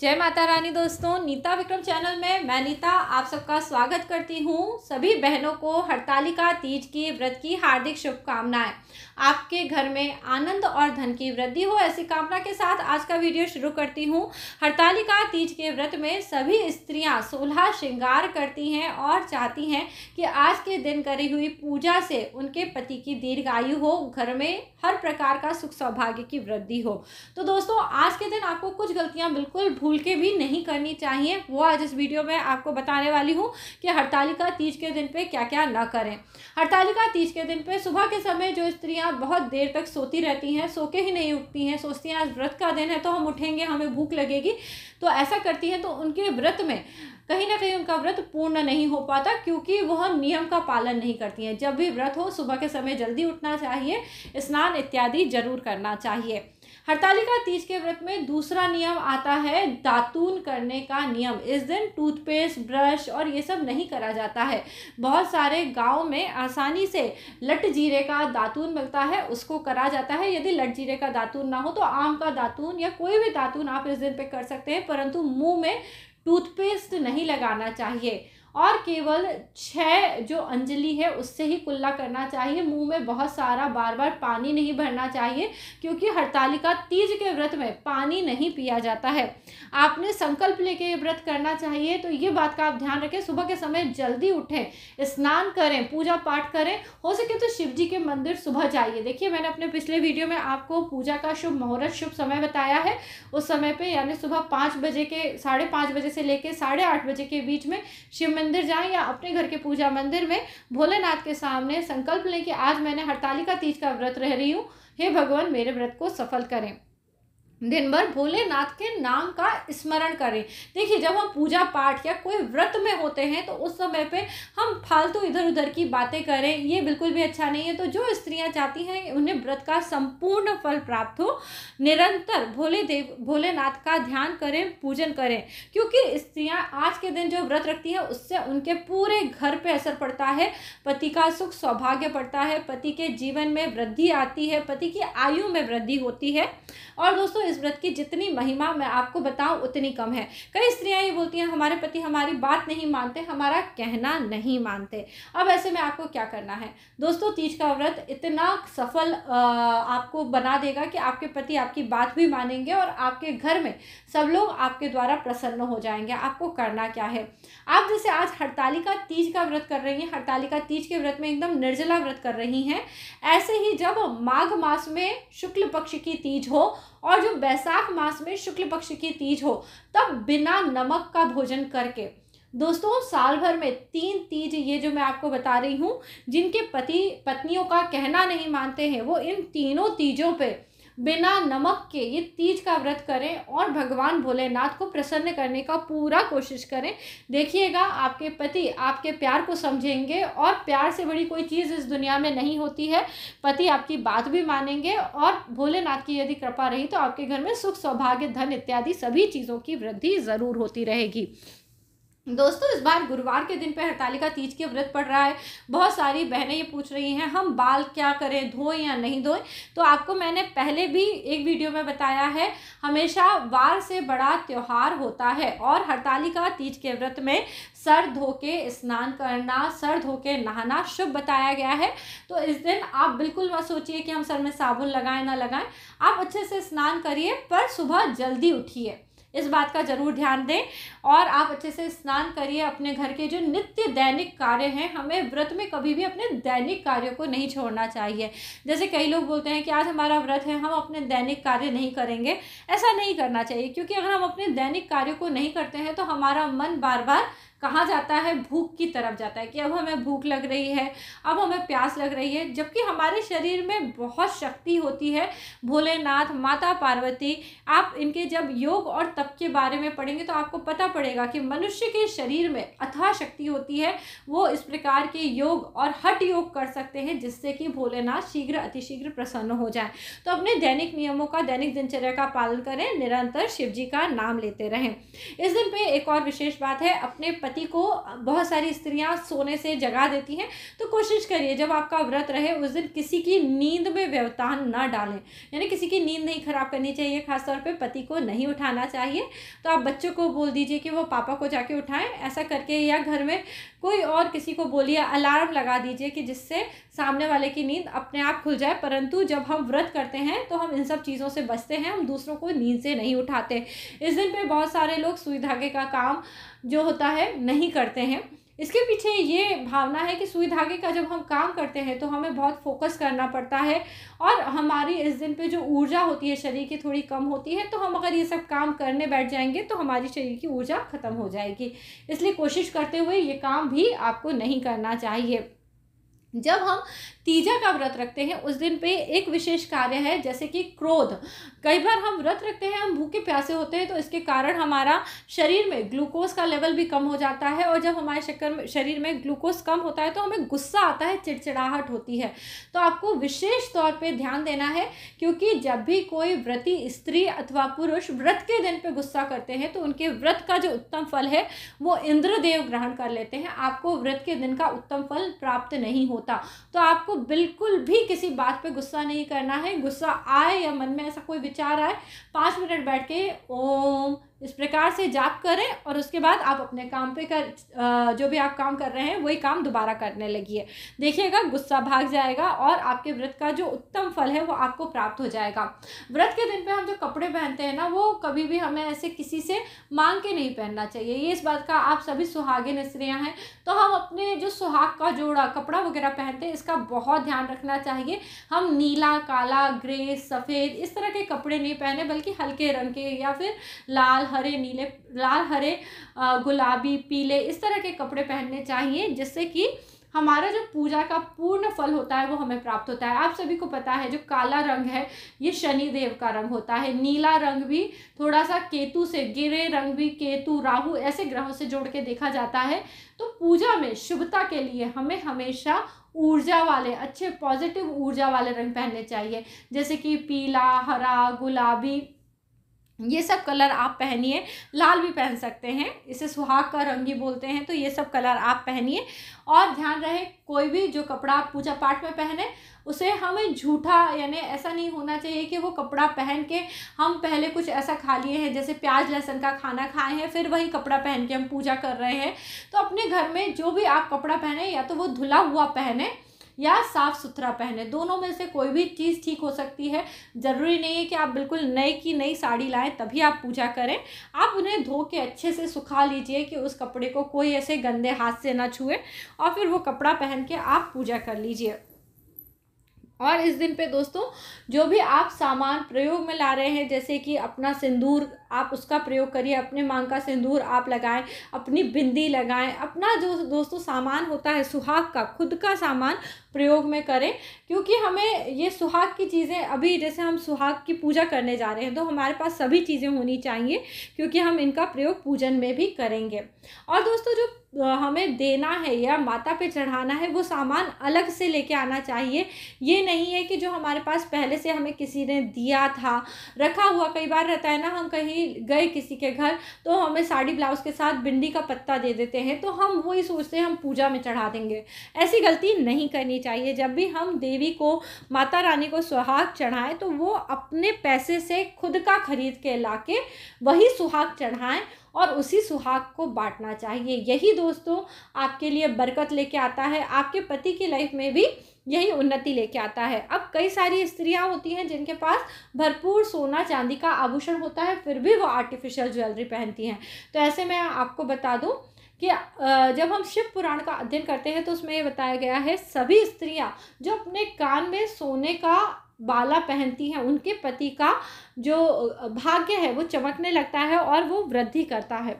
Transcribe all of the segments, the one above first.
जय माता रानी दोस्तों नीता विक्रम चैनल में मैं नीता आप सबका स्वागत करती हूँ सभी बहनों को हड़तालिका तीज की व्रत की हार्दिक शुभकामनाएं आपके घर में आनंद और धन की वृद्धि हो ऐसी कामना के साथ आज का वीडियो शुरू करती हूँ हड़तालिका तीज के व्रत में सभी स्त्रियाँ सोलह श्रृंगार करती हैं और चाहती हैं कि आज के दिन करी हुई पूजा से उनके पति की दीर्घ आयु हो घर में हर प्रकार का सुख सौभाग्य की वृद्धि हो तो दोस्तों आज के दिन आपको कुछ गलतियाँ बिल्कुल भूल के भी नहीं करनी चाहिए वो आज इस वीडियो में आपको बताने वाली हूँ कि हड़तालिका तीज के दिन पे क्या क्या ना करें हड़तालिका तीज के दिन पे सुबह के समय जो स्त्रियाँ आप बहुत देर तक सोती रहती हैं सो के ही नहीं उठती हैं सोचती हैं आज व्रत का दिन है तो हम उठेंगे हमें भूख लगेगी तो ऐसा करती हैं तो उनके व्रत में कहीं ना कहीं उनका व्रत पूर्ण नहीं हो पाता क्योंकि वह नियम का पालन नहीं करती हैं जब भी व्रत हो सुबह के समय जल्दी उठना चाहिए स्नान इत्यादि जरूर करना चाहिए हड़तालिका तीज के व्रत में दूसरा नियम आता है दातून करने का नियम इस दिन टूथपेस्ट ब्रश और ये सब नहीं करा जाता है बहुत सारे गाँव में आसानी से लट जीरे का दातून मिलता है उसको करा जाता है यदि लट जीरे का दातून ना हो तो आम का दातून या कोई भी दातून आप इस दिन पे कर सकते हैं परंतु मुंह में टूथपेस्ट नहीं लगाना चाहिए और केवल छः जो अंजलि है उससे ही कुल्ला करना चाहिए मुंह में बहुत सारा बार बार पानी नहीं भरना चाहिए क्योंकि हड़तालिका तीज के व्रत में पानी नहीं पिया जाता है आपने संकल्प लेके ये व्रत करना चाहिए तो ये बात का आप ध्यान रखें सुबह के समय जल्दी उठें स्नान करें पूजा पाठ करें हो सके तो शिव जी के मंदिर सुबह जाइए देखिए मैंने अपने पिछले वीडियो में आपको पूजा का शुभ मुहूर्त शुभ समय बताया है उस समय पर यानी सुबह पाँच बजे के साढ़े बजे से लेकर साढ़े आठ बजे के बीच में शिव मंदिर जाएं या अपने घर के पूजा मंदिर में भोलेनाथ के सामने संकल्प लें कि आज मैंने हड़तालिका तीज का व्रत रह रही हूँ हे भगवान मेरे व्रत को सफल करें दिन भर भोलेनाथ के नाम का स्मरण करें देखिए जब हम पूजा पाठ या कोई व्रत में होते हैं तो उस समय पे हम फालतू इधर उधर की बातें करें ये बिल्कुल भी अच्छा नहीं है तो जो स्त्रियां चाहती हैं उन्हें व्रत का संपूर्ण फल प्राप्त हो निरंतर भोले देव भोलेनाथ का ध्यान करें पूजन करें क्योंकि स्त्रियाँ आज के दिन जो व्रत रखती हैं उससे उनके पूरे घर पर असर पड़ता है पति का सुख सौभाग्य पड़ता है पति के जीवन में वृद्धि आती है पति की आयु में वृद्धि होती है और दोस्तों इस व्रत की जितनी महिमा मैं आपको बताऊं उतनी कम है कई स्त्रियां ये बोलती हैं हमारे पति हमारी बात नहीं मानते हमारा कहना नहीं मानते अब ऐसे में आपको क्या करना है दोस्तों तीज का व्रत इतना सफल आपको बना देगा कि आपके पति आपकी बात भी मानेंगे और आपके घर में सब लोग आपके द्वारा प्रसन्न हो जाएंगे आपको करना क्या है आप जैसे आज हड़तालिका तीज का व्रत कर रही हैं हड़तालिका तीज के व्रत में एकदम निर्जला व्रत कर रही हैं ऐसे ही जब माघ मास में शुक्ल पक्ष की तीज हो और जो बैसाख मास में शुक्ल पक्ष की तीज हो तब बिना नमक का भोजन करके दोस्तों साल भर में तीन तीज ये जो मैं आपको बता रही हूँ जिनके पति पत्नियों का कहना नहीं मानते हैं वो इन तीनों तीजों पर बिना नमक के ये तीज का व्रत करें और भगवान भोलेनाथ को प्रसन्न करने का पूरा कोशिश करें देखिएगा आपके पति आपके प्यार को समझेंगे और प्यार से बड़ी कोई चीज़ इस दुनिया में नहीं होती है पति आपकी बात भी मानेंगे और भोलेनाथ की यदि कृपा रही तो आपके घर में सुख सौभाग्य धन इत्यादि सभी चीज़ों की वृद्धि ज़रूर होती रहेगी दोस्तों इस बार गुरुवार के दिन पे हड़तालिका तीज के व्रत पड़ रहा है बहुत सारी बहनें ये पूछ रही हैं हम बाल क्या करें धोएं या नहीं धोएं तो आपको मैंने पहले भी एक वीडियो में बताया है हमेशा वार से बड़ा त्यौहार होता है और हड़तालिका तीज के व्रत में सर धो के स्नान करना सर धो के नहाना शुभ बताया गया है तो इस दिन आप बिल्कुल मत सोचिए कि हम सर में साबुन लगाएं ना लगाएं आप अच्छे से स्नान करिए पर सुबह जल्दी उठिए इस बात का ज़रूर ध्यान दें और आप अच्छे से स्नान करिए अपने घर के जो नित्य दैनिक कार्य हैं हमें व्रत में कभी भी अपने दैनिक कार्यों को नहीं छोड़ना चाहिए जैसे कई लोग बोलते हैं कि आज हमारा व्रत है हम अपने दैनिक कार्य नहीं करेंगे ऐसा नहीं करना चाहिए क्योंकि अगर हम अपने दैनिक कार्यों को नहीं करते हैं तो हमारा मन बार बार कहाँ जाता है भूख की तरफ जाता है कि अब हमें भूख लग रही है अब हमें प्यास लग रही है जबकि हमारे शरीर में बहुत शक्ति होती है भोलेनाथ माता पार्वती आप इनके जब योग और तप के बारे में पढ़ेंगे तो आपको पता पड़ेगा कि मनुष्य के शरीर में अथा शक्ति होती है वो इस प्रकार के योग और हट योग कर सकते हैं जिससे कि भोलेनाथ शीघ्र अतिशीघ्र प्रसन्न हो जाए तो अपने दैनिक नियमों का दैनिक दिनचर्या का पालन करें निरंतर शिव जी का नाम लेते रहें इस दिन पे एक और विशेष बात है अपने पति को बहुत सारी स्त्रियां सोने से जगा देती हैं तो कोशिश करिए जब आपका व्रत रहे उस दिन किसी की नींद में व्यवधान ना डालें यानी किसी की नींद नहीं ख़राब करनी चाहिए खासतौर पर पति को नहीं उठाना चाहिए तो आप बच्चों को बोल दीजिए कि वो पापा को जाके उठाएं ऐसा करके या घर में कोई और किसी को बोलिए अलार्म लगा दीजिए कि जिससे सामने वाले की नींद अपने आप खुल जाए परंतु जब हम व्रत करते हैं तो हम इन सब चीज़ों से बचते हैं हम दूसरों को नींद से नहीं उठाते इस दिन पे बहुत सारे लोग सुई धागे का काम जो होता है नहीं करते हैं इसके पीछे ये भावना है कि सुई धागे का जब हम काम करते हैं तो हमें बहुत फोकस करना पड़ता है और हमारी इस दिन पे जो ऊर्जा होती है शरीर की थोड़ी कम होती है तो हम अगर ये सब काम करने बैठ जाएंगे तो हमारी शरीर की ऊर्जा ख़त्म हो जाएगी इसलिए कोशिश करते हुए ये काम भी आपको नहीं करना चाहिए जब हम तीजा का व्रत रखते हैं उस दिन पे एक विशेष कार्य है जैसे कि क्रोध कई बार हम व्रत रखते हैं हम भूखे प्यासे होते हैं तो इसके कारण हमारा शरीर में ग्लूकोज का लेवल भी कम हो जाता है और जब हमारे शक्कर शरीर में ग्लूकोज कम होता है तो हमें गुस्सा आता है चिड़चिड़ाहट होती है तो आपको विशेष तौर पर ध्यान देना है क्योंकि जब भी कोई व्रती स्त्री अथवा पुरुष व्रत के दिन पर गुस्सा करते हैं तो उनके व्रत का जो उत्तम फल है वो इंद्रदेव ग्रहण कर लेते हैं आपको व्रत के दिन का उत्तम फल प्राप्त नहीं होता होता तो आपको बिल्कुल भी किसी बात पे गुस्सा नहीं करना है गुस्सा आए या मन में ऐसा कोई विचार आए पाँच मिनट बैठ के ओम इस प्रकार से जाप करें और उसके बाद आप अपने काम पे कर जो भी आप काम कर रहे हैं वही काम दोबारा करने लगी है देखिएगा गुस्सा भाग जाएगा और आपके व्रत का जो उत्तम फल है वो आपको प्राप्त हो जाएगा व्रत के दिन पे हम जो कपड़े पहनते हैं ना वो कभी भी हमें ऐसे किसी से मांग के नहीं पहनना चाहिए ये इस बात का आप सभी सुहागिन स्त्रियाँ हैं तो हम अपने जो सुहाग का जोड़ा कपड़ा वगैरह पहनते हैं इसका बहुत ध्यान रखना चाहिए हम नीला काला ग्रे सफ़ेद इस तरह के कपड़े नहीं पहने बल्कि हल्के रंग के या फिर लाल हरे नीले लाल हरे गुलाबी पीले इस तरह के कपड़े पहनने चाहिए जिससे कि हमारा जो पूजा का पूर्ण फल होता है वो हमें प्राप्त होता है आप सभी को पता है जो काला रंग है ये शनि देव का रंग होता है नीला रंग भी थोड़ा सा केतु से गिरे रंग भी केतु राहु ऐसे ग्रहों से जोड़ के देखा जाता है तो पूजा में शुभता के लिए हमें हमेशा ऊर्जा वाले अच्छे पॉजिटिव ऊर्जा वाले रंग पहनने चाहिए जैसे कि पीला हरा गुलाबी ये सब कलर आप पहनिए लाल भी पहन सकते हैं इसे सुहाग का रंग ही बोलते हैं तो ये सब कलर आप पहनिए और ध्यान रहे कोई भी जो कपड़ा आप पूजा पाठ में पहने उसे हमें झूठा यानी ऐसा नहीं होना चाहिए कि वो कपड़ा पहन के हम पहले कुछ ऐसा खा लिए हैं जैसे प्याज लहसुन का खाना खाए हैं फिर वही कपड़ा पहन के हम पूजा कर रहे हैं तो अपने घर में जो भी आप कपड़ा पहने या तो वो धुला हुआ पहने या साफ़ सुथरा पहने दोनों में से कोई भी चीज़ ठीक हो सकती है ज़रूरी नहीं है कि आप बिल्कुल नई की नई साड़ी लाएँ तभी आप पूजा करें आप उन्हें धो के अच्छे से सुखा लीजिए कि उस कपड़े को कोई ऐसे गंदे हाथ से ना छुए और फिर वो कपड़ा पहन के आप पूजा कर लीजिए और इस दिन पे दोस्तों जो भी आप सामान प्रयोग में ला रहे हैं जैसे कि अपना सिंदूर आप उसका प्रयोग करिए अपने मांग का सिंदूर आप लगाएं अपनी बिंदी लगाएं अपना जो दोस्तों सामान होता है सुहाग का खुद का सामान प्रयोग में करें क्योंकि हमें ये सुहाग की चीज़ें अभी जैसे हम सुहाग की पूजा करने जा रहे हैं तो हमारे पास सभी चीज़ें होनी चाहिए क्योंकि हम इनका प्रयोग पूजन में भी करेंगे और दोस्तों जो हमें देना है या माता पे चढ़ाना है वो सामान अलग से लेके आना चाहिए ये नहीं है कि जो हमारे पास पहले से हमें किसी ने दिया था रखा हुआ कई बार रहता है ना हम कहीं गए किसी के घर तो हमें साड़ी ब्लाउज़ के साथ भिंडी का पत्ता दे देते हैं तो हम वही सोचते हैं हम पूजा में चढ़ा देंगे ऐसी गलती नहीं करनी चाहिए जब भी हम देवी को माता रानी को सुहाग चढ़ाएं तो वो अपने पैसे से खुद का खरीद के ला के वही सुहाग चढ़ाएं और उसी सुहाग को बांटना चाहिए यही दोस्तों आपके लिए बरकत लेके आता है आपके पति की लाइफ में भी यही उन्नति लेके आता है अब कई सारी स्त्रियां होती हैं जिनके पास भरपूर सोना चांदी का आभूषण होता है फिर भी वो आर्टिफिशियल ज्वेलरी पहनती हैं तो ऐसे में आपको बता दूँ कि जब हम शिव पुराण का अध्ययन करते हैं तो उसमें ये बताया गया है सभी स्त्रियां जो अपने कान में सोने का बाला पहनती हैं उनके पति का जो भाग्य है वो चमकने लगता है और वो वृद्धि करता है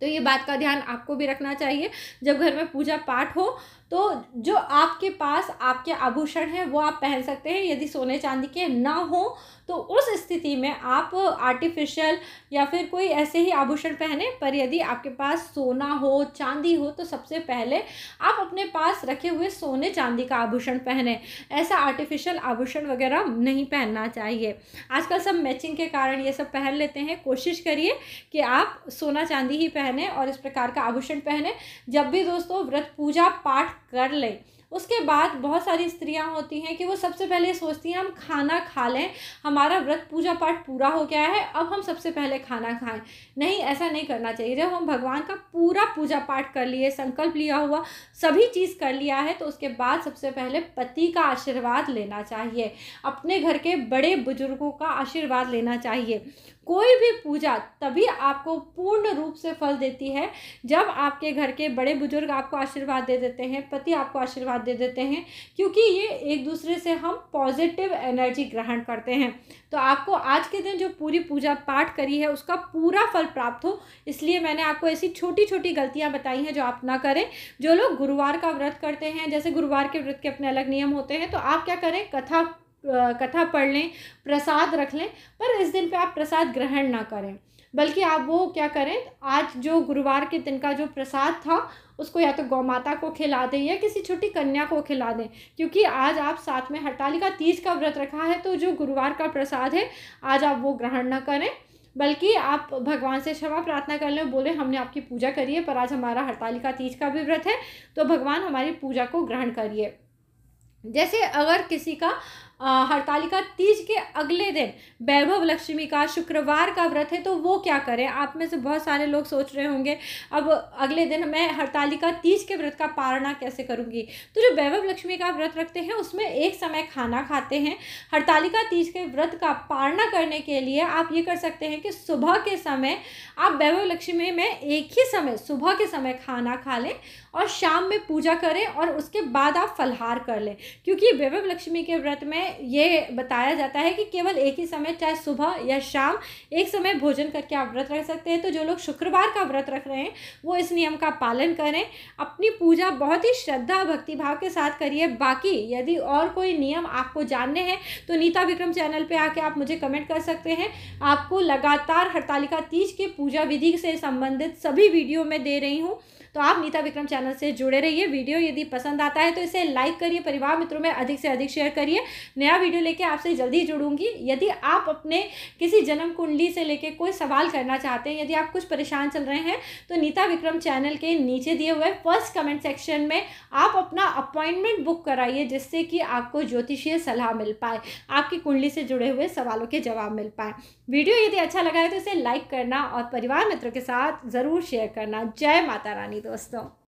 तो ये बात का ध्यान आपको भी रखना चाहिए जब घर में पूजा पाठ हो तो जो आपके पास आपके आभूषण हैं वो आप पहन सकते हैं यदि सोने चांदी के ना हो तो उस स्थिति में आप आर्टिफिशियल या फिर कोई ऐसे ही आभूषण पहने पर यदि आपके पास सोना हो चांदी हो तो सबसे पहले आप अपने पास रखे हुए सोने चांदी का आभूषण पहने ऐसा आर्टिफिशियल आभूषण वगैरह नहीं पहनना चाहिए आजकल सब मैचिंग के कारण ये सब पहन लेते हैं कोशिश करिए कि आप सोना चांदी ही पहने और इस प्रकार का आभूषण पहने जब भी दोस्तों व्रत पूजा पाठ कर लें उसके बाद बहुत सारी स्त्रियां होती हैं कि वो सबसे पहले सोचती हैं हम खाना खा लें हमारा व्रत पूजा पाठ पूरा हो गया है अब हम सबसे पहले खाना खाएं नहीं ऐसा नहीं करना चाहिए जब हम भगवान का पूरा पूजा पाठ कर लिए संकल्प लिया हुआ सभी चीज़ कर लिया है तो उसके बाद सबसे पहले पति का आशीर्वाद लेना चाहिए अपने घर के बड़े बुजुर्गों का आशीर्वाद लेना चाहिए कोई भी पूजा तभी आपको पूर्ण रूप से फल देती है जब आपके घर के बड़े बुजुर्ग आपको आशीर्वाद दे देते हैं पति आपको आशीर्वाद दे देते हैं क्योंकि ये एक दूसरे से हम पॉजिटिव एनर्जी ग्रहण करते हैं तो आपको आज के दिन जो पूरी पूजा पाठ करी है उसका पूरा फल प्राप्त हो इसलिए मैंने आपको ऐसी छोटी छोटी गलतियाँ बताई हैं जो आप ना करें जो लोग गुरुवार का व्रत करते हैं जैसे गुरुवार के व्रत के अपने अलग नियम होते हैं तो आप क्या करें कथा कथा पढ़ लें प्रसाद रख लें पर इस दिन पे आप प्रसाद ग्रहण ना करें बल्कि आप वो क्या करें आज जो गुरुवार के दिन का जो प्रसाद था उसको या तो गौ माता को खिला दें या किसी छोटी कन्या को खिला दें क्योंकि आज आप साथ में हड़तालिका तीज का व्रत रखा है तो जो गुरुवार का प्रसाद है आज आप वो ग्रहण ना करें बल्कि आप भगवान से क्षमा प्रार्थना कर लें बोले हमने आपकी पूजा करी है पर आज हमारा का तीज का भी व्रत है तो भगवान हमारी पूजा को ग्रहण करिए जैसे अगर किसी का हड़तालिका तीज के अगले दिन वैभव लक्ष्मी का शुक्रवार का व्रत है तो वो क्या करें आप में से बहुत सारे लोग सोच रहे होंगे अब अगले दिन मैं हड़तालिका तीज के व्रत का पारणा कैसे करूँगी तो जो वैभव लक्ष्मी का व्रत रखते हैं उसमें एक समय खाना खाते हैं हड़तालिका तीज के व्रत का पारणा करने के लिए आप ये कर सकते हैं कि सुबह के समय आप वैभव लक्ष्मी में एक ही समय सुबह के समय खाना खा लें और शाम में पूजा करें और उसके बाद आप फलहार कर लें क्योंकि वैभव लक्ष्मी के व्रत में में ये बताया जाता है कि केवल एक ही समय चाहे सुबह या शाम एक समय भोजन करके आप व्रत रख सकते हैं तो जो लोग शुक्रवार का व्रत रख रहे हैं वो इस नियम का पालन करें अपनी पूजा बहुत ही श्रद्धा भक्ति भाव के साथ करिए बाकी यदि और कोई नियम आपको जानने हैं तो नीता विक्रम चैनल पर आके आप मुझे कमेंट कर सकते हैं आपको लगातार हड़तालिका तीज के पूजा विधि से संबंधित सभी वीडियो में दे रही हूँ तो आप नीता विक्रम चैनल से जुड़े रहिए वीडियो यदि पसंद आता है तो इसे लाइक करिए परिवार मित्रों में अधिक से अधिक शेयर करिए नया वीडियो लेके आपसे जल्दी जुड़ूंगी यदि आप अपने किसी जन्म कुंडली से लेके कोई सवाल करना चाहते हैं यदि आप कुछ परेशान चल रहे हैं तो नीता विक्रम चैनल के नीचे दिए हुए फर्स्ट कमेंट सेक्शन में आप अपना अपॉइंटमेंट बुक कराइए जिससे कि आपको ज्योतिषीय सलाह मिल पाए आपकी कुंडली से जुड़े हुए सवालों के जवाब मिल पाए वीडियो यदि अच्छा लगा है तो इसे लाइक करना और परिवार मित्रों के साथ ज़रूर शेयर करना जय माता रानी 多收。